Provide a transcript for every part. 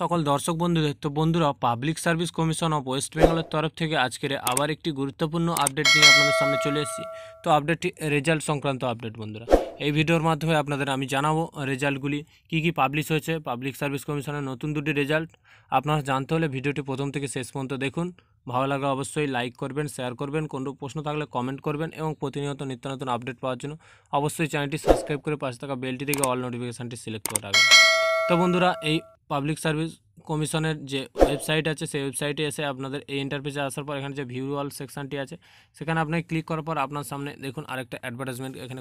সকল দর্শক বন্ধুদের তো বন্ধুরা public service commission of west বেঙ্গলের তরফ থেকে আজকের আবার একটি গুরুত্বপূর্ণ আপডেট নিয়ে আপনাদের সামনে চলে এসেছি তো আপডেটটি রেজাল্ট সংক্রান্ত আপডেট বন্ধুরা এই ভিডিওর মাধ্যমে আপনাদের আমি জানাবো রেজাল্টগুলি কি কি পাবলিশ হয়েছে পাবলিক সার্ভিস কমিশনের নতুন দুটি রেজাল্ট আপনারা জানতে হলে ভিডিওটি প্রথম থেকে শেষ পর্যন্ত দেখুন ভালো লাগলে অবশ্যই লাইক করবেন শেয়ার করবেন কোনো প্রশ্ন থাকলে কমেন্ট করবেন এবং প্রতিনিয়ত নিত্য নতুন আপডেট পাওয়ার জন্য অবশ্যই চ্যানেলটি সাবস্ক্রাইব করে পাশে থাকা বেলটি থেকে অল নোটিফিকেশানটি সিলেক্ট করে রাখবেন তো বন্ধুরা এই পাবলিক সার্ভিস কমিশনের যে ওয়েবসাইট আছে সেই ওয়েবসাইটে এসে আপনাদের এই ইন্টারভিউতে আসার পর এখানে যে ভিউয়াল সেকশানটি আছে সেখানে আপনি ক্লিক করার পর আপনার সামনে দেখুন আরেকটা অ্যাডভার্টাইজমেন্ট এখানে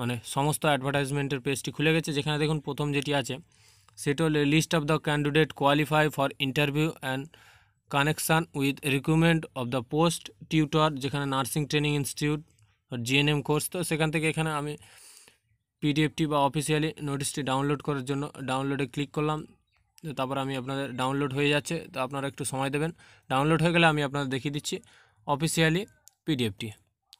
মানে সমস্ত অ্যাডভার্টাইজমেন্টের পেজটি খুলে গেছে যেখানে দেখুন প্রথম যেটি আছে সেটি হলো list of the candidate qualify for interview and connection with recruitment of the post tutor যেখানে nursing training institute GNM course তো সেখান থেকে এখানে আমি পিডিএফটি বা অফিসিয়ালি নোটিশটি ডাউনলোড করার জন্য ডাউনলোডে ক্লিক করলাম তারপর আমি আপনাদের ডাউনলোড হয়ে যাচ্ছে তো আপনারা একটু সময় দেবেন ডাউনলোড হয়ে গেলে আমি আপনাদের দেখিয়ে দিচ্ছি অফিসিয়ালি পিডিএফটি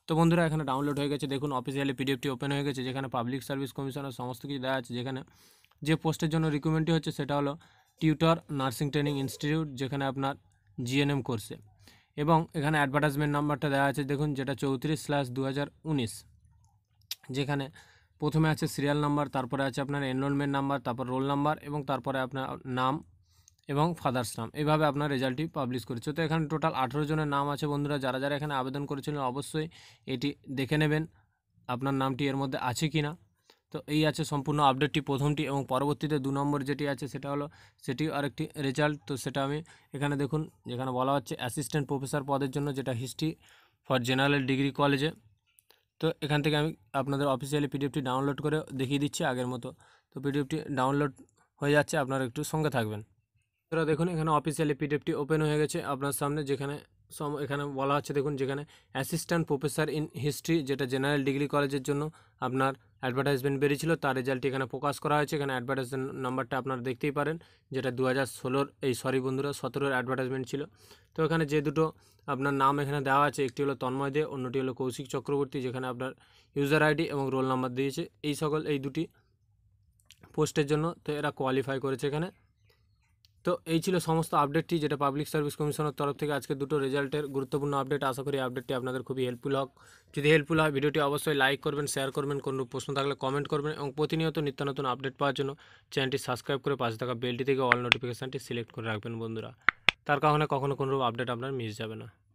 তো বন্ধুরা এখানে ডাউনলোড হয়ে গেছে দেখুন অফিসিয়ালি পিডিএফটি ওপেন হয়ে গেছে যেখানে পাবলিক সার্ভিস কমিশনের সমস্ত কিছু দেওয়া আছে যেখানে যে পোস্টের জন্য রিকমেন্ডটি হচ্ছে সেটা হলো টিউটর নার্সিং ট্রেনিং ইনস্টিটিউট যেখানে আপনার জিএনএম কোর্সে এবং এখানে অ্যাডভার্টাইজমেন্ট নাম্বারটা দেওয়া আছে দেখুন যেটা চৌত্রিশ স্ল্যাশ দু যেখানে প্রথমে আছে সিরিয়াল নাম্বার তারপরে আছে আপনার এনরোলমেন্ট নাম্বার তারপর রোল নাম্বার এবং তারপরে আপনার নাম এবং ফাদার্স নাম এইভাবে আপনার রেজাল্টটি পাবলিশ করেছে তো এখানে টোটাল আঠেরো জনের নাম আছে বন্ধুরা যারা যারা এখানে আবেদন করেছিলেন অবশ্যই এটি দেখে নেবেন আপনার নামটি এর মধ্যে আছে কি না তো এই আছে সম্পূর্ণ আপডেটটি প্রথমটি এবং পরবর্তীতে দু নম্বর যেটি আছে সেটা হলো সেটি আরেকটি রেজাল্ট তো সেটা আমি এখানে দেখুন যেখানে বলা হচ্ছে অ্যাসিস্ট্যান্ট প্রফেসর পদের জন্য যেটা হিস্ট্রি ফর জেনারেল ডিগ্রি কলেজে তো এখান থেকে আমি আপনাদের অফিসিয়ালি পিডিএফটি ডাউনলোড করে দেখিয়ে দিচ্ছি আগের মতো তো পিডিএফটি ডাউনলোড হয়ে যাচ্ছে আপনারা একটু সঙ্গে থাকবেন তোরা দেখুন এখানে অফিসিয়ালি পিডিএফটি ওপেন হয়ে গেছে আপনার সামনে যেখানে এখানে বলা হচ্ছে দেখুন যেখানে অ্যাসিস্ট্যান্ট প্রফেসর ইন হিস্ট্রি যেটা জেনারেল ডিগ্রি কলেজের জন্য আপনার অ্যাডভার্টাইজমেন্ট বেরিয়েছিল তার রেজাল্ট এখানে প্রকাশ করা হয়েছে এখানে অ্যাডভার্টাইজমেন্ট নাম্বারটা আপনারা দেখতেই পারেন যেটা দু হাজার ষোলোর এই সরি বন্ধুরা সতেরোর অ্যাডভার্টাইজমেন্ট ছিল তো এখানে যে দুটো আপনার নাম এখানে দেওয়া আছে একটি হলো তন্ময় দে অন্যটি হলো কৌশিক চক্রবর্তী যেখানে আপনার ইউজার আইডি এবং রোল নাম্বার দিয়েছে এই সকল এই দুটি পোস্টের জন্য তো এরা কোয়ালিফাই করেছে এখানে তো এই ছিল সমস্ত আপডেটটি যেটা পাবলিক সার্ভিস কমিশনের তরফ থেকে আজকে দুটো রেজাল্টের গুরুত্বপূর্ণ আপডেট আশা করি আপডেটটি আপনাদের খুবই হেল্পফুল হোক যদি হেল্পফুল হয় ভিডিওটি অবশ্যই লাইক করবেন শেয়ার করবেন কোনো প্রশ্ন থাকলে কমেন্ট করবেন এবং প্রতিনিয়ত নিত্য নতুন আপডেট পাওয়ার জন্য চ্যানেলটি সাবস্ক্রাইব করে পাশে থাকা বেলটি থেকে অল নোটিফিকেশানটি সিলেক্ট করে রাখবেন বন্ধুরা তার কারণে কখনো কোনোরূপ আপডেট আপনার মিস যাবে না